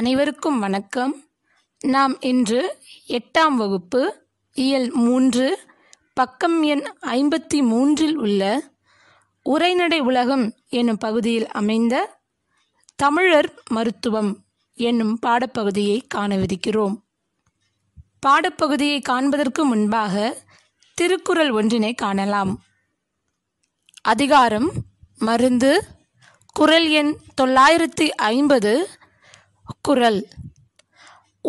அனைவருக்கும் வணக்கம் நாம் இன்று எட்டாம் வகுப்பு இயல் மூன்று பக்கம் எண் ஐம்பத்தி மூன்றில் உள்ள உரைநடை உலகம் என்னும் பகுதியில் அமைந்த தமிழர் மருத்துவம் என்னும் பாடப்பகுதியை காணவிருக்கிறோம் பாடப்பகுதியை காண்பதற்கு முன்பாக திருக்குறள் ஒன்றினை காணலாம் அதிகாரம் மருந்து குரல் எண் தொள்ளாயிரத்தி ஐம்பது குரல்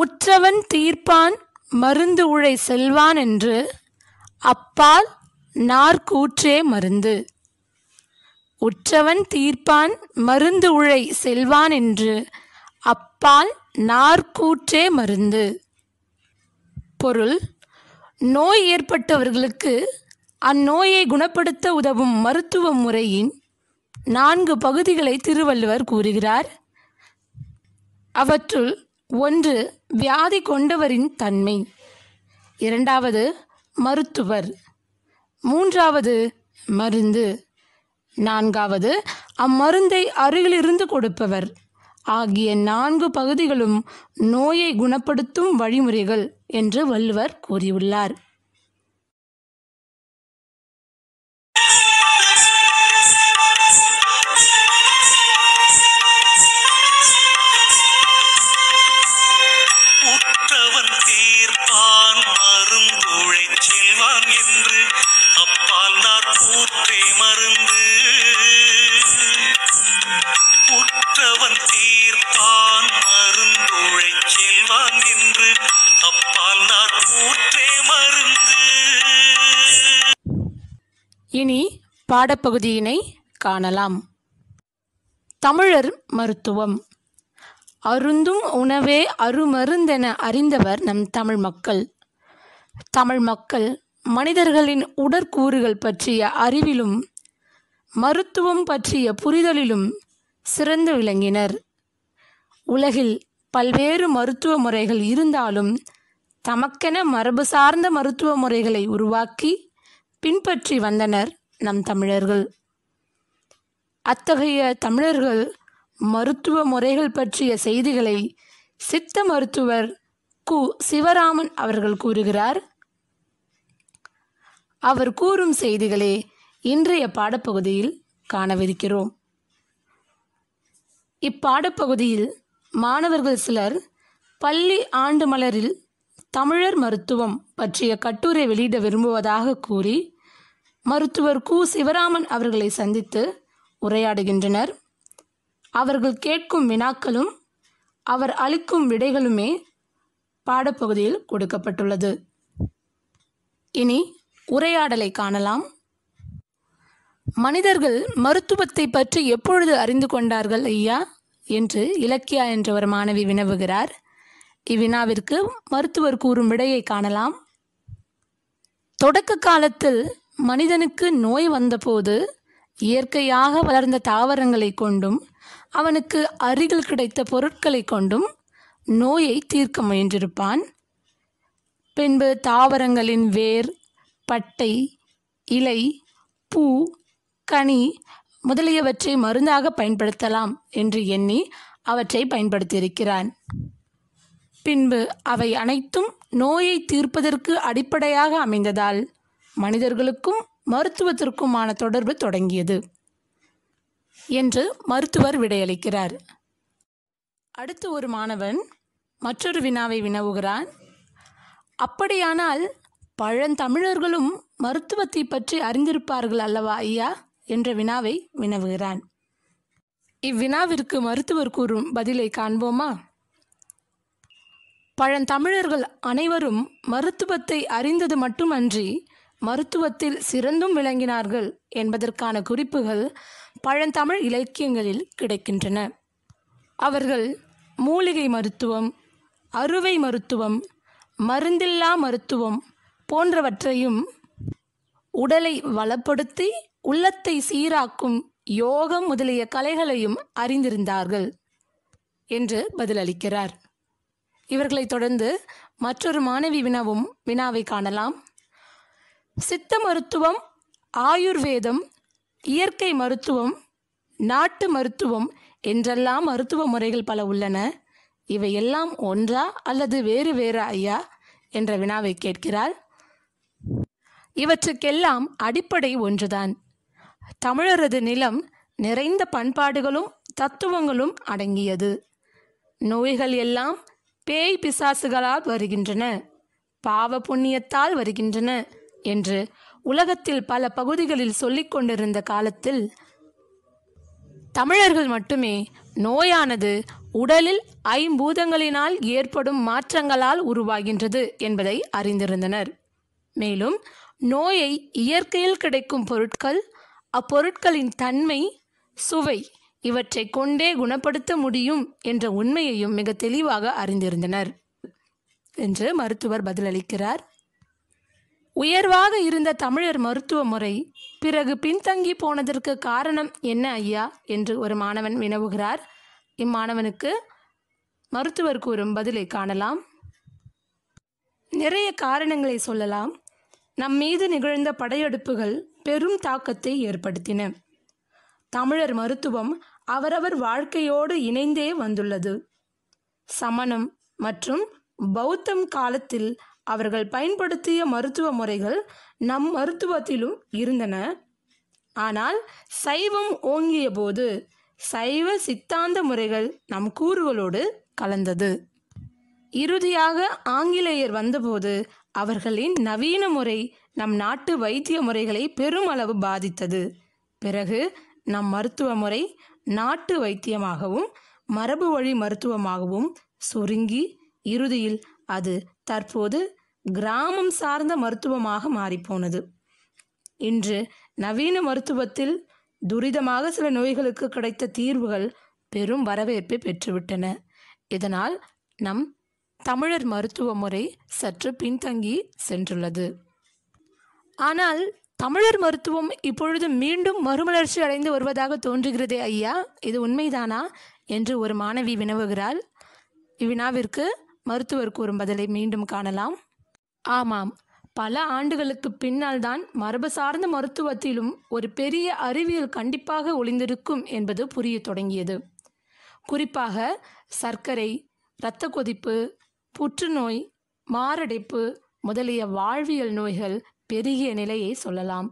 உற்றவன் தீர்ப்பான் மருந்து உழை செல்வான் என்று அப்பால் நார்கூற்றே மருந்து உற்றவன் தீர்ப்பான் மருந்து உழை செல்வான் என்று அப்பால் நார்கூற்றே மருந்து பொருள் நோய் ஏற்பட்டவர்களுக்கு அந்நோயை குணப்படுத்த உதவும் மருத்துவ முறையின் நான்கு பகுதிகளை திருவள்ளுவர் கூறுகிறார் அவற்றுள் ஒன்று வியாதி கொண்டவரின் தன்மை இரண்டாவது மருத்துவர் மூன்றாவது மருந்து நான்காவது அம்மருந்தை அருகிலிருந்து கொடுப்பவர் ஆகிய நான்கு பகுதிகளும் நோயை குணப்படுத்தும் வழிமுறைகள் என்று வள்ளுவர் கூறியுள்ளார் என்று அப்பால் நான் ஊற்றி மருந்து குற்றவன் தீர்ப்பான் மருந்துழை செல்வான் என்று அப்பால் நான் ஊற்றே மருந்து இனி பாடப்பகுதியினை காணலாம் தமிழர் மருத்துவம் அருந்தும் உணவே அருமருந்தென அறிந்தவர் நம் தமிழ் மக்கள் தமிழ் மக்கள் மனிதர்களின் உடற்கூறுகள் பற்றிய அறிவிலும் மருத்துவம் பற்றிய புரிதலிலும் சிறந்து விளங்கினர் உலகில் பல்வேறு மருத்துவ முறைகள் இருந்தாலும் தமக்கென மரபு சார்ந்த மருத்துவ முறைகளை உருவாக்கி பின்பற்றி வந்தனர் நம் தமிழர்கள் அத்தகைய தமிழர்கள் மருத்துவ முறைகள் பற்றிய செய்திகளை சித்த மருத்துவர் கு சிவராமன் அவர்கள் கூறுகிறார் அவர் கூறும் செய்திகளே இன்றைய பாடப்பகுதியில் காணவிருக்கிறோம் இப்பாடப்பகுதியில் மாணவர்கள் சிலர் பள்ளி ஆண்டு மலரில் தமிழர் மருத்துவம் பற்றிய கட்டுரை வெளியிட விரும்புவதாக கூறி மருத்துவர் கு சிவராமன் அவர்களை சந்தித்து உரையாடுகின்றனர் அவர்கள் கேட்கும் வினாக்களும் அவர் அளிக்கும் விடைகளுமே பாடப்பகுதியில் கொடுக்கப்பட்டுள்ளது இனி உரையாடலை காணலாம் மனிதர்கள் மருத்துவத்தை பற்றி எப்பொழுது அறிந்து கொண்டார்கள் ஐயா என்று இலக்கியா என்ற ஒரு மாணவி வினவுகிறார் இவ்வினாவிற்கு மருத்துவர் கூறும் விடையை காணலாம் தொடக்க காலத்தில் மனிதனுக்கு நோய் வந்தபோது இயற்கையாக வளர்ந்த தாவரங்களை கொண்டும் அவனுக்கு அருகில் கிடைத்த பொருட்களை கொண்டும் நோயை தீர்க்க முயன்றிருப்பான் பின்பு தாவரங்களின் வேர் பட்டை இலை பூ கனி முதலியவற்றை மருந்தாக பயன்படுத்தலாம் என்று எண்ணி அவற்றை பயன்படுத்தியிருக்கிறான் பின்பு அவை அனைத்தும் நோயை தீர்ப்பதற்கு அடிப்படையாக அமைந்ததால் மனிதர்களுக்கும் மருத்துவத்திற்குமான தொடர்பு தொடங்கியது என்று மருத்துவர் விடையளிக்கிறார் அடுத்து ஒரு மாணவன் மற்றொரு வினாவை வினவுகிறான் அப்படியானால் பழந்தமிழர்களும் மருத்துவத்தை பற்றி அறிந்திருப்பார்கள் அல்லவா ஐயா என்ற வினாவை வினவுகிறான் இவ்வினாவிற்கு மருத்துவர் கூறும் பதிலை காண்போமா பழந்தமிழர்கள் அனைவரும் மருத்துவத்தை அறிந்தது மட்டுமன்றி மருத்துவத்தில் சிறந்தும் விளங்கினார்கள் என்பதற்கான குறிப்புகள் பழந்தமிழ் இலக்கியங்களில் கிடைக்கின்றன அவர்கள் மூலிகை மருத்துவம் அறுவை மருத்துவம் மருந்தில்லா மருத்துவம் போன்றவற்றையும் உடலை வளப்படுத்தி உள்ளத்தை சீராக்கும் யோகம் முதலிய கலைகளையும் அறிந்திருந்தார்கள் என்று பதிலளிக்கிறார் இவர்களைத் தொடர்ந்து மற்றொரு மாணவி வினாவும் வினாவை காணலாம் சித்த மருத்துவம் ஆயுர்வேதம் இயற்கை மருத்துவம் நாட்டு மருத்துவம் என்றெல்லாம் மருத்துவ முறைகள் பல உள்ளன இவையெல்லாம் ஒன்றா அல்லது வேறு வேறு ஐயா என்ற வினாவை கேட்கிறார் இவற்றுக்கெல்லாம் அடிப்படை ஒன்றுதான் தமிழரது நிலம் நிறைந்த பண்பாடுகளும் தத்துவங்களும் அடங்கியது நோய்கள் எல்லாம் பேய் பிசாசுகளால் வருகின்றன பாவ புண்ணியத்தால் வருகின்றன என்று உலகத்தில் பல பகுதிகளில் சொல்லிக் கொண்டிருந்த காலத்தில் தமிழர்கள் மட்டுமே நோயானது உடலில் ஐம்பூதங்களினால் ஏற்படும் மாற்றங்களால் உருவாகின்றது என்பதை அறிந்திருந்தனர் மேலும் நோயை இயற்கையில் கிடைக்கும் பொருட்கள் அப்பொருட்களின் தன்மை சுவை இவற்றை கொண்டே குணப்படுத்த முடியும் என்ற உண்மையையும் மிக தெளிவாக அறிந்திருந்தனர் என்று மருத்துவர் பதிலளிக்கிறார் உயர்வாக இருந்த தமிழர் மருத்துவ முறை பிறகு பின்தங்கி போனதற்கு காரணம் என்ன ஐயா என்று ஒரு மாணவன் வினவுகிறார் இம்மாணவனுக்கு மருத்துவர் கூறும் பதிலை காணலாம் நிறைய காரணங்களை சொல்லலாம் நம் மீது நிகழ்ந்த படையெடுப்புகள் பெரும் தாக்கத்தை ஏற்படுத்தின தமிழர் மருத்துவம் அவரவர் வாழ்க்கையோடு இணைந்தே வந்துள்ளது சமணம் மற்றும் பௌத்தம் காலத்தில் அவர்கள் பயன்படுத்திய மருத்துவ முறைகள் நம் மருத்துவத்திலும் இருந்தன ஆனால் சைவம் ஓங்கிய போது சைவ சித்தாந்த முறைகள் நம் கூறுகளோடு கலந்தது இறுதியாக ஆங்கிலேயர் வந்தபோது அவர்களின் நவீன முறை நம் நாட்டு வைத்திய முறைகளை பெருமளவு பாதித்தது பிறகு நம் மருத்துவ முறை நாட்டு வைத்தியமாகவும் மரபு வழி மருத்துவமாகவும் சுருங்கி இறுதியில் அது தற்போது கிராமம் சார்ந்த மருத்துவமாக மாறிப்போனது இன்று நவீன மருத்துவத்தில் துரிதமாக சில நோய்களுக்கு கிடைத்த தீர்வுகள் பெரும் வரவேற்பை பெற்றுவிட்டன இதனால் நம் தமிழர் மருத்துவ முறை சற்று பின்தங்கி சென்றுள்ளது ஆனால் தமிழர் மருத்துவம் இப்பொழுது மீண்டும் மறுமலர்ச்சி அடைந்து வருவதாக தோன்றுகிறதே ஐயா இது உண்மைதானா என்று ஒரு மாணவி வினவுகிறாள் இவ்வினாவிற்கு மருத்துவர் கூறும் பதிலை மீண்டும் காணலாம் ஆமாம் பல ஆண்டுகளுக்கு பின்னால் தான் மரபு சார்ந்த மருத்துவத்திலும் ஒரு பெரிய அறிவியல் கண்டிப்பாக ஒளிந்திருக்கும் என்பது புரிய தொடங்கியது குறிப்பாக சர்க்கரை இரத்த கொதிப்பு புற்றுநோய் மாரடைப்பு முதலிய வாழ்வியல் நோய்கள் பெருகிய நிலையை சொல்லலாம்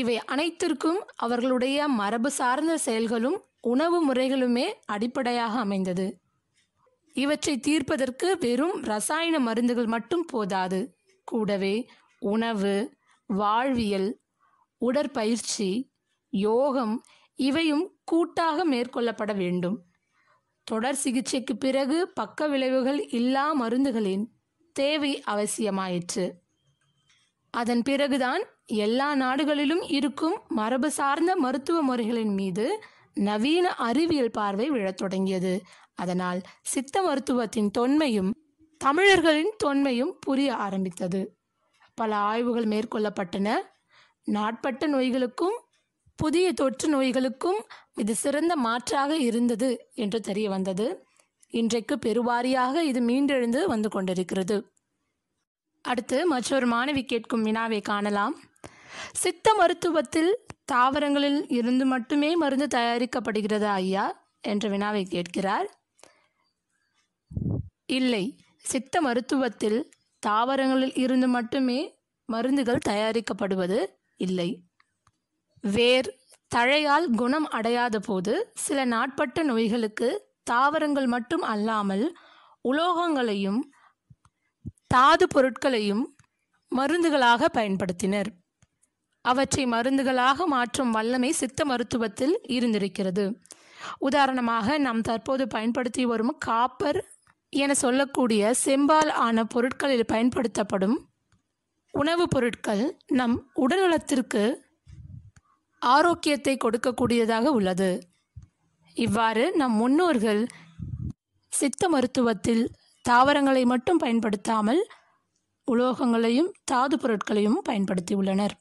இவை அனைத்திற்கும் அவர்களுடைய மரபு சார்ந்த செயல்களும் உணவு முறைகளுமே அடிப்படையாக அமைந்தது இவற்றை தீர்ப்பதற்கு வெறும் ரசாயன மருந்துகள் மட்டும் போதாது கூடவே உணவு வாழ்வியல் உடற்பயிற்சி யோகம் இவையும் கூட்டாக மேற்கொள்ளப்பட வேண்டும் தொடர் சிகிச்சைக்கு பிறகு பக்க விளைவுகள் இல்லா மருந்துகளின் தேவை அவசியமாயிற்று அதன் பிறகுதான் எல்லா நாடுகளிலும் இருக்கும் மரபு சார்ந்த மருத்துவ முறைகளின் மீது நவீன அறிவியல் பார்வை விழத் தொடங்கியது அதனால் சித்த மருத்துவத்தின் தொன்மையும் தமிழர்களின் தொன்மையும் புரிய ஆரம்பித்தது பல ஆய்வுகள் மேற்கொள்ளப்பட்டன நாட்பட்ட நோய்களுக்கும் புதிய தொற்று நோய்களுக்கும் இது சிறந்த மாற்றாக இருந்தது என்று தெரிய வந்தது இன்றைக்கு பெருவாரியாக இது மீண்டெழுந்து வந்து கொண்டிருக்கிறது அடுத்து மற்றொரு மாணவி கேட்கும் வினாவை காணலாம் சித்த மருத்துவத்தில் தாவரங்களில் இருந்து மட்டுமே மருந்து தயாரிக்கப்படுகிறதா ஐயா என்ற வினாவை கேட்கிறார் இல்லை சித்த மருத்துவத்தில் தாவரங்களில் இருந்து மட்டுமே மருந்துகள் தயாரிக்கப்படுவது இல்லை வேர் தழையால் குணம் அடையாத போது சில நாட்பட்ட நோய்களுக்கு தாவரங்கள் மட்டும் அல்லாமல் உலோகங்களையும் தாது பொருட்களையும் மருந்துகளாக பயன்படுத்தினர் அவற்றை மருந்துகளாக மாற்றும் வல்லமை சித்த மருத்துவத்தில் இருந்திருக்கிறது உதாரணமாக நாம் தற்போது பயன்படுத்தி வரும் காப்பர் என சொல்லக்கூடிய செம்பால் ஆன பொருட்களில் பயன்படுத்தப்படும் உணவுப் பொருட்கள் நம் உடல்நலத்திற்கு ஆரோக்கியத்தை கொடுக்கக்கூடியதாக உள்ளது இவ்வாறு நம் முன்னோர்கள் சித்த மருத்துவத்தில் தாவரங்களை மட்டும் பயன்படுத்தாமல் உலோகங்களையும் தாது பொருட்களையும் பயன்படுத்தியுள்ளனர்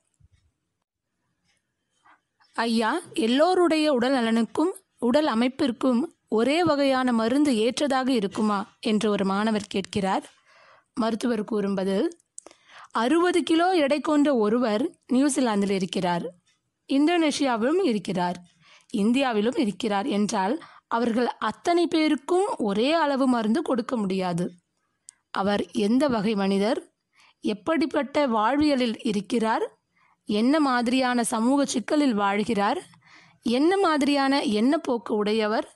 ஐயா எல்லோருடைய உடல் நலனுக்கும் உடல் அமைப்பிற்கும் ஒரே வகையான மருந்து ஏற்றதாக இருக்குமா என்று ஒரு மாணவர் கேட்கிறார் மருத்துவர் கூறும்பது அறுபது கிலோ எடை கொண்ட ஒருவர் நியூசிலாந்தில் இருக்கிறார் இந்தோனேஷியாவிலும் இருக்கிறார் இந்தியாவிலும் இருக்கிறார் என்றால் அவர்கள் அத்தனை பேருக்கும் ஒரே அளவு மருந்து கொடுக்க முடியாது அவர் எந்த வகை மனிதர் எப்படிப்பட்ட வாழ்வியலில் இருக்கிறார் என்ன மாதிரியான சமூக சிக்கலில் வாழ்கிறார் என்ன மாதிரியான எண்ண போக்கு உடையவர்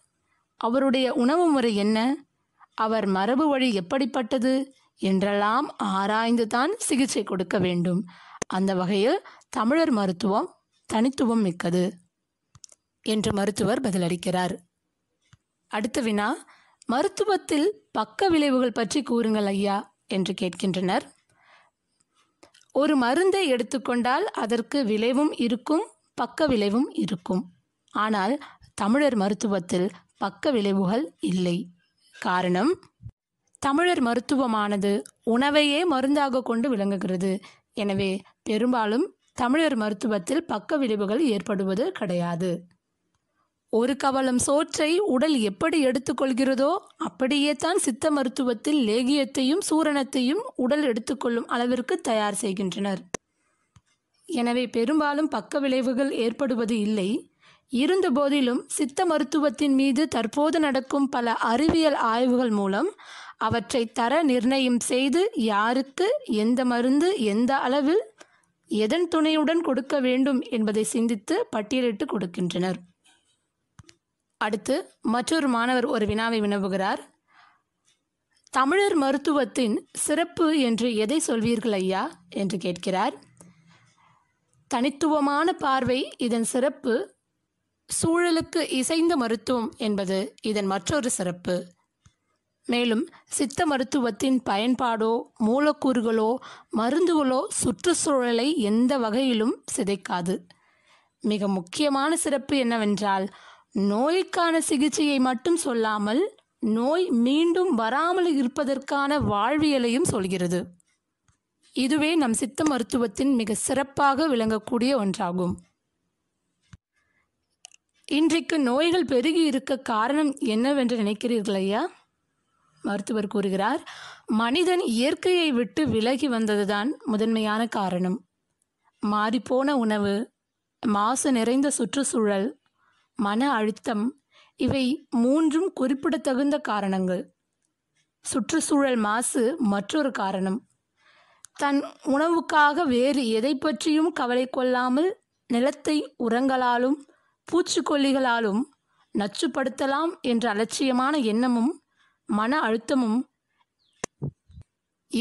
அவருடைய உணவு முறை என்ன அவர் மரபு வழி எப்படிப்பட்டது என்றெல்லாம் ஆராய்ந்துதான் சிகிச்சை கொடுக்க வேண்டும் அந்த வகையில் தமிழர் மருத்துவம் தனித்துவம் மிக்கது என்று மருத்துவர் பதிலளிக்கிறார் அடுத்த வினா மருத்துவத்தில் பக்க விளைவுகள் பற்றி கூறுங்கள் ஐயா என்று கேட்கின்றனர் ஒரு மருந்தை எடுத்துக்கொண்டால் அதற்கு விளைவும் இருக்கும் பக்க விளைவும் இருக்கும் ஆனால் தமிழர் மருத்துவத்தில் பக்க விளைவுகள் இல்லை காரணம் தமிழர் மருத்துவமானது உணவையே மருந்தாக கொண்டு விளங்குகிறது எனவே பெரும்பாலும் தமிழர் மருத்துவத்தில் பக்க விளைவுகள் ஏற்படுவது கிடையாது ஒரு கவலம் சோற்றை உடல் எப்படி எடுத்துக்கொள்கிறதோ அப்படியே தான் சித்த மருத்துவத்தில் லேகியத்தையும் சூரணத்தையும் உடல் எடுத்துக்கொள்ளும் அளவிற்கு தயார் செய்கின்றனர் எனவே பெரும்பாலும் பக்க விளைவுகள் ஏற்படுவது இல்லை இருந்த போதிலும் சித்த மருத்துவத்தின் மீது தற்போது நடக்கும் பல அறிவியல் ஆய்வுகள் மூலம் அவற்றை தர நிர்ணயம் செய்து யாருக்கு எந்த மருந்து எந்த அளவில் எதன் துணையுடன் கொடுக்க வேண்டும் என்பதை சிந்தித்து பட்டியலிட்டு கொடுக்கின்றனர் அடுத்து மற்றொரு மாணவர் ஒரு வினாவை வினவுகிறார் தமிழர் மருத்துவத்தின் சிறப்பு என்று எதை சொல்வீர்கள் ஐயா என்று கேட்கிறார் தனித்துவமான பார்வை இதன் சிறப்பு சூழலுக்கு இசைந்த மருத்துவம் என்பது இதன் மற்றொரு சிறப்பு மேலும் சித்த மருத்துவத்தின் பயன்பாடோ மூலக்கூறுகளோ மருந்துகளோ சுற்றுச்சூழலை எந்த வகையிலும் சிதைக்காது மிக முக்கியமான சிறப்பு என்னவென்றால் நோய்க்கான சிகிச்சையை மட்டும் சொல்லாமல் நோய் மீண்டும் வராமல் இருப்பதற்கான வாழ்வியலையும் சொல்கிறது இதுவே நம் சித்த மருத்துவத்தின் மிக சிறப்பாக விளங்கக்கூடிய ஒன்றாகும் இன்றைக்கு நோய்கள் பெருகி இருக்க காரணம் என்னவென்று நினைக்கிறீர்கள் ஐயா மருத்துவர் கூறுகிறார் மனிதன் இயற்கையை விட்டு விலகி வந்ததுதான் முதன்மையான காரணம் மாறிப்போன உணவு மாசு நிறைந்த சுற்றுச்சூழல் மன அழுத்தம் இவை மூன்றும் குறிப்பிடத்தகுந்த காரணங்கள் சுற்றுச்சூழல் மாசு மற்றொரு காரணம் தன் உணவுக்காக வேறு எதை பற்றியும் கவலை கொள்ளாமல் நிலத்தை உரங்களாலும் பூச்சிக்கொல்லிகளாலும் நச்சுப்படுத்தலாம் என்ற அலட்சியமான எண்ணமும் மன அழுத்தமும்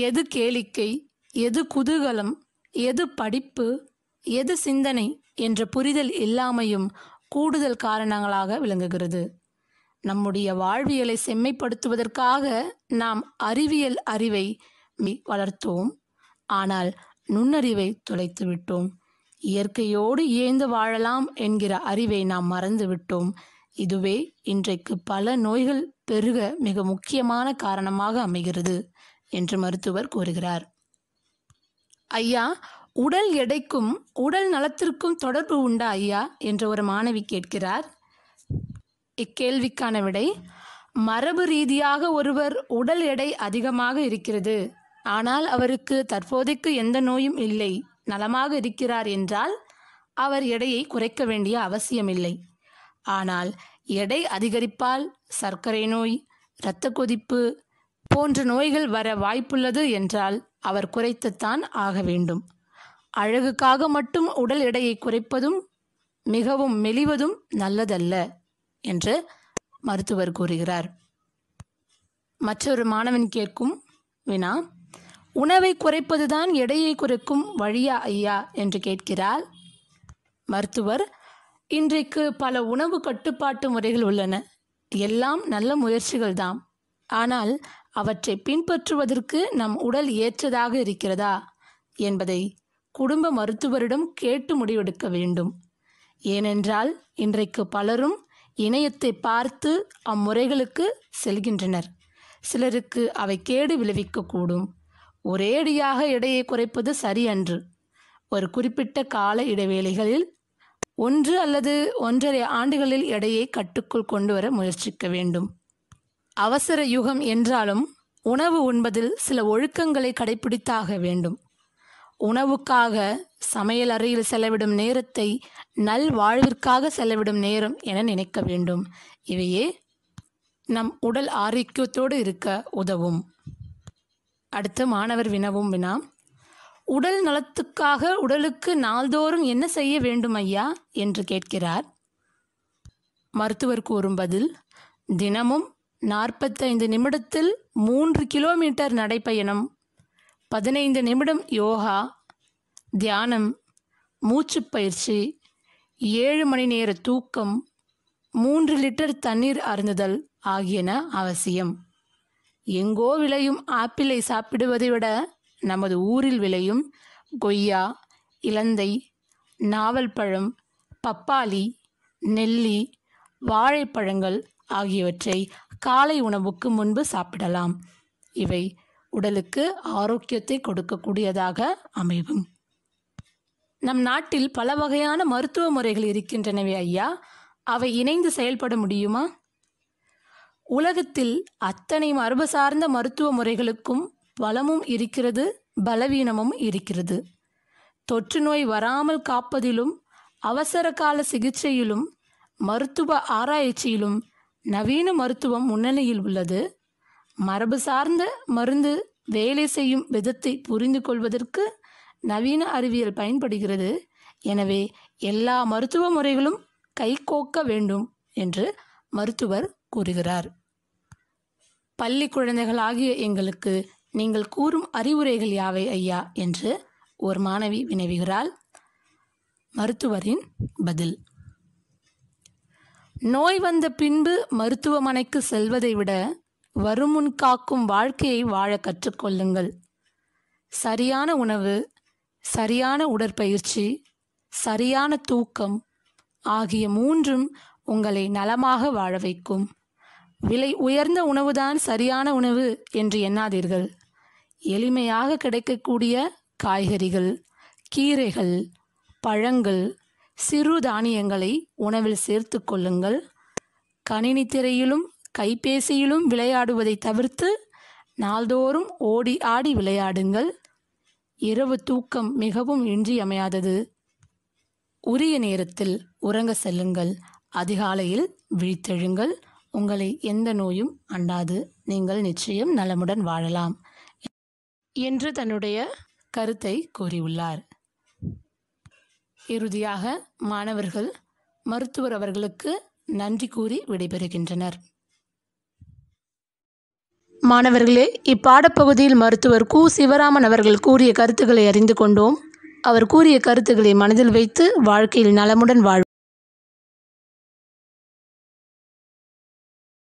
எது கேளிக்கை எது குதூகலம் எது படிப்பு எது சிந்தனை என்ற புரிதல் இல்லாமையும் கூடுதல் காரணங்களாக விளங்குகிறது நம்முடைய வாழ்வியலை செம்மைப்படுத்துவதற்காக நாம் அறிவியல் அறிவை வளர்த்தோம் ஆனால் நுண்ணறிவை தொலைத்து விட்டோம் இயற்கையோடு ஏந்து வாழலாம் என்கிற அறிவை நாம் மறந்து விட்டோம் இதுவே இன்றைக்கு பல நோய்கள் பெருக மிக முக்கியமான காரணமாக அமைகிறது என்று மருத்துவர் கூறுகிறார் ஐயா உடல் எடைக்கும் உடல் நலத்திற்கும் தொடர்பு உண்டா ஐயா என்று ஒரு மாணவி கேட்கிறார் இக்கேள்விக்கான விடை மரபு ரீதியாக ஒருவர் உடல் எடை அதிகமாக இருக்கிறது ஆனால் அவருக்கு தற்போதைக்கு எந்த நோயும் இல்லை நலமாக இருக்கிறார் என்றால் அவர் எடையை குறைக்க வேண்டிய அவசியமில்லை ஆனால் எடை அதிகரிப்பால் சர்க்கரை நோய் இரத்த கொதிப்பு போன்ற நோய்கள் வர வாய்ப்புள்ளது என்றால் அவர் குறைத்துத்தான் ஆக வேண்டும் அழகுக்காக மட்டும் உடல் எடையை குறைப்பதும் மிகவும் மெலிவதும் நல்லதல்ல என்று மருத்துவர் கூறுகிறார் மற்றொரு மாணவன் கேட்கும் வினா உணவை குறைப்பதுதான் எடையை குறைக்கும் வழியா ஐயா என்று கேட்கிறார் மருத்துவர் இன்றைக்கு பல உணவு கட்டுப்பாட்டு முறைகள் உள்ளன எல்லாம் நல்ல முயற்சிகள் தான் ஆனால் அவற்றை பின்பற்றுவதற்கு நம் உடல் ஏற்றதாக இருக்கிறதா என்பதை குடும்ப மருத்துவரிடம் கேட்டு முடிவெடுக்க வேண்டும் ஏனென்றால் இன்றைக்கு பலரும் இணையத்தை பார்த்து அம்முறைகளுக்கு செல்கின்றனர் சிலருக்கு அவை கேடு விளைவிக்கக்கூடும் ஒரேடியாக எடையை குறைப்பது சரியன்று ஒரு குறிப்பிட்ட கால இடைவேளைகளில் ஒன்று அல்லது ஒன்றரை ஆண்டுகளில் எடையை கட்டுக்குள் கொண்டு வர முயற்சிக்க வேண்டும் அவசர யுகம் என்றாலும் உணவு உண்பதில் சில ஒழுக்கங்களை கடைபிடித்தாக வேண்டும் உணவுக்காக சமையல் அறையில் செலவிடும் நேரத்தை நல் வாழ்விற்காக செலவிடும் நேரம் என நினைக்க வேண்டும் இவையே நம் உடல் ஆரோக்கியத்தோடு இருக்க உதவும் அடுத்து மாணவர் வினவும் வினா உடல் நலத்துக்காக உடலுக்கு நாள்தோறும் என்ன செய்ய வேண்டும் ஐயா என்று கேட்கிறார் மருத்துவர் கூறும் பதில் தினமும் நாற்பத்தைந்து நிமிடத்தில் மூன்று கிலோமீட்டர் நடைப்பயணம் பதினைந்து நிமிடம் யோகா தியானம் மூச்சு பயிற்சி ஏழு மணி நேர தூக்கம் மூன்று லிட்டர் தண்ணீர் அருந்துதல் ஆகியன அவசியம் எங்கோ விளையும் ஆப்பிளை சாப்பிடுவதை விட நமது ஊரில் விளையும் கொய்யா இலந்தை நாவல் பழம் பப்பாளி நெல்லி வாழைப்பழங்கள் ஆகியவற்றை காலை உணவுக்கு முன்பு சாப்பிடலாம் இவை உடலுக்கு ஆரோக்கியத்தை கொடுக்கக்கூடியதாக அமையும் நம் நாட்டில் பல வகையான மருத்துவ முறைகள் இருக்கின்றனவே ஐயா அவை இணைந்து செயல்பட முடியுமா உலகத்தில் அத்தனை மரபு சார்ந்த மருத்துவ முறைகளுக்கும் வளமும் இருக்கிறது பலவீனமும் இருக்கிறது தொற்று நோய் வராமல் காப்பதிலும் அவசர கால சிகிச்சையிலும் மருத்துவ ஆராய்ச்சியிலும் நவீன மருத்துவம் முன்னணியில் உள்ளது மரபு சார்ந்த மருந்து வேலை செய்யும் விதத்தை புரிந்து கொள்வதற்கு நவீன அறிவியல் பயன்படுகிறது எனவே எல்லா மருத்துவ முறைகளும் கைகோக்க வேண்டும் என்று மருத்துவர் கூறுகிறார் பள்ளி குழந்தைகள் ஆகிய எங்களுக்கு நீங்கள் கூறும் அறிவுரைகள் யாவை ஐயா என்று ஒரு மாணவி வினவுகிறாள் மருத்துவரின் பதில் நோய் வந்த பின்பு மருத்துவமனைக்கு செல்வதை விட வருமுன் காக்கும் வாழ்க்கையை வாழ கற்றுக்கொள்ளுங்கள் சரியான உணவு சரியான உடற்பயிற்சி சரியான தூக்கம் ஆகிய மூன்றும் உங்களை நலமாக வாழ வைக்கும் விலை உயர்ந்த உணவுதான் சரியான உணவு என்று எண்ணாதீர்கள் எளிமையாக கிடைக்கக்கூடிய காய்கறிகள் கீரைகள் பழங்கள் சிறு தானியங்களை உணவில் சேர்த்து கொள்ளுங்கள் கணினி திரையிலும் கைபேசியிலும் விளையாடுவதை தவிர்த்து நாள்தோறும் ஓடி ஆடி விளையாடுங்கள் இரவு தூக்கம் மிகவும் இன்றியமையாதது உரிய நேரத்தில் உறங்க செல்லுங்கள் அதிகாலையில் விழித்தெழுங்கள் உங்களை எந்த நோயும் அண்டாது நீங்கள் நிச்சயம் நலமுடன் வாழலாம் என்று தன்னுடைய கருத்தை கூறியுள்ளார் இறுதியாக மாணவர்கள் மருத்துவர் அவர்களுக்கு நன்றி கூறி விடைபெறுகின்றனர் மாணவர்களே இப்பாடப்பகுதியில் மருத்துவர் கு சிவராமன் அவர்கள் கூறிய கருத்துக்களை அறிந்து கொண்டோம் அவர் கூறிய கருத்துக்களை மனதில் வைத்து வாழ்க்கையில் நலமுடன் வாழ்